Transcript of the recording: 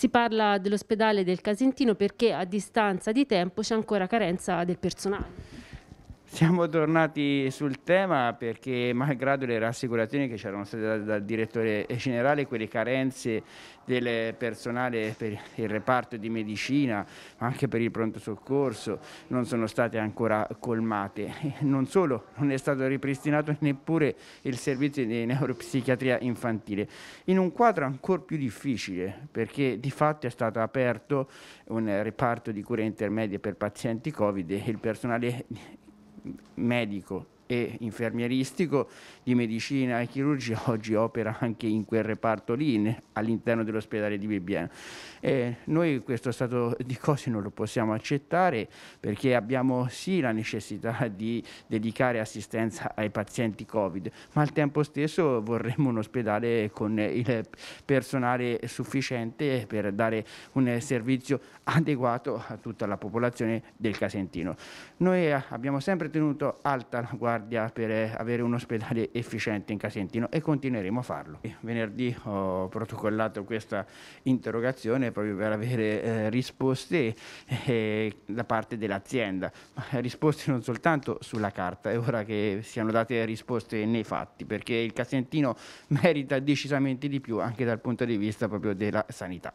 Si parla dell'ospedale del Casentino perché a distanza di tempo c'è ancora carenza del personale. Siamo tornati sul tema perché malgrado le rassicurazioni che c'erano state date dal direttore generale, quelle carenze del personale per il reparto di medicina, ma anche per il pronto soccorso, non sono state ancora colmate. Non solo, non è stato ripristinato neppure il servizio di neuropsichiatria infantile, in un quadro ancora più difficile perché di fatto è stato aperto un reparto di cure intermedie per pazienti Covid e il personale medico e infermieristico di medicina e chirurgia, oggi opera anche in quel reparto lì all'interno dell'ospedale di Bibbiano. Eh, noi questo stato di cose non lo possiamo accettare perché abbiamo sì la necessità di dedicare assistenza ai pazienti Covid, ma al tempo stesso vorremmo un ospedale con il personale sufficiente per dare un servizio adeguato a tutta la popolazione del Casentino. Noi abbiamo sempre tenuto alta la guardia guardia per eh, avere un ospedale efficiente in Casentino e continueremo a farlo. Venerdì ho protocollato questa interrogazione proprio per avere eh, risposte eh, da parte dell'azienda, ma risposte non soltanto sulla carta, è ora che siano date risposte nei fatti, perché il Casentino merita decisamente di più anche dal punto di vista proprio della sanità.